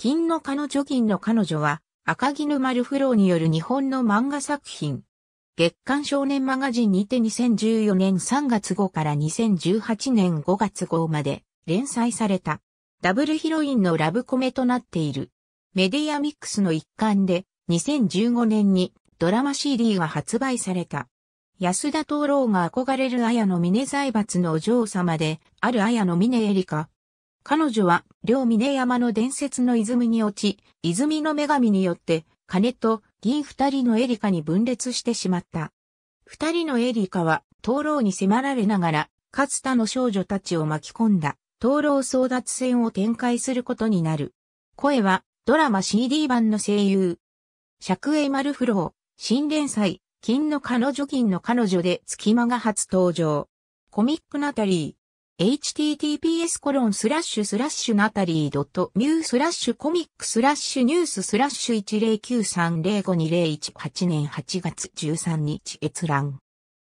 金の彼女銀の彼女は、赤木絹丸フローによる日本の漫画作品。月刊少年マガジンにて2014年3月号から2018年5月号まで連載された。ダブルヒロインのラブコメとなっている。メディアミックスの一環で2015年にドラマ CD が発売された。安田灯籠が憧れる綾野峰財閥のお嬢様で、ある綾野峰エリカ、彼女は、両峰山の伝説の泉に落ち、泉の女神によって、金と銀二人のエリカに分裂してしまった。二人のエリカは、灯籠に迫られながら、かつたの少女たちを巻き込んだ、灯籠争奪戦を展開することになる。声は、ドラマ CD 版の声優。尺栄丸フロー、新連載、金の彼女金の彼女で月間が初登場。コミックナタリー、https コロンスラッシュスラッシュナタリードットミュースラッシュコミックスラッシュニューススラッシュ109305218 0年8月13日閲覧。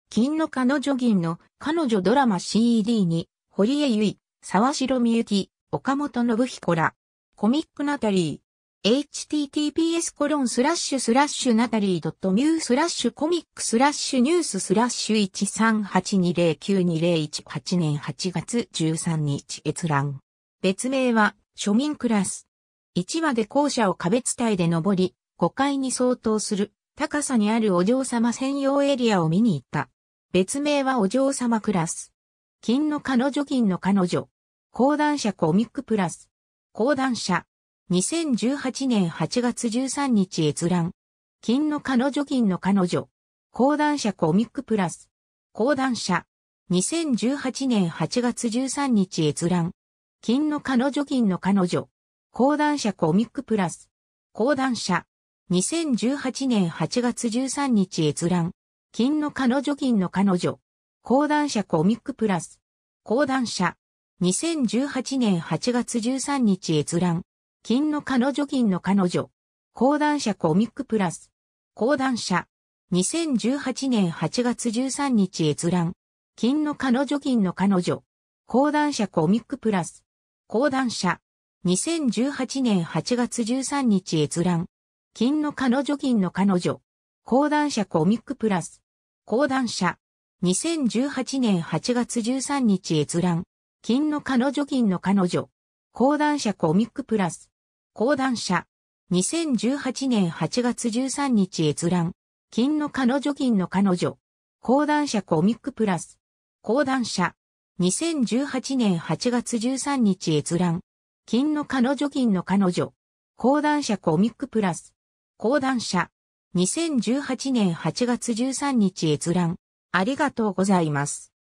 金の彼女銀の彼女ドラマ CD に、堀江由衣、沢城みゆき、岡本信彦ら、コミックナタリー、https コロンスラッシュスラッシュナタリー .mu スラッシュコミックスラッシュニューススラッシュ13820920118年8月13日閲覧。別名は庶民クラス。1話で校舎を壁伝いで登り、5階に相当する高さにあるお嬢様専用エリアを見に行った。別名はお嬢様クラス。金の彼女銀の彼女。講談社コミックプラス。講談社。2018年8月13日閲覧。金の彼女銀の彼女。講談社コミックプラス。講談社。2018年8月13日閲覧。金の彼女銀の彼女。講談社コミックプラス。講談社。2018年8月13日閲覧。金の彼女銀の彼女。講談社コミックプラス。講談社。2018年8月13日閲覧。金の彼女銀の彼女。講談社コミックプラス。講談社。2018年8月13日閲覧。金の彼女銀の彼女。講談社コミックプラス。講談社。2018年8月13日閲覧。金の彼女銀の彼女。講談社コミックプラス。講談社。2018年8月13日閲覧。金の彼女銀の彼女。講談社コミックプラス。講談社。2018年8月13日閲覧。金の彼女銀の彼女。講談社コミックプラス。講談社。2018年8月13日閲覧。金の彼女銀の彼女。講談社コミックプラス。講談社。2018年8月13日閲覧。ありがとうございます。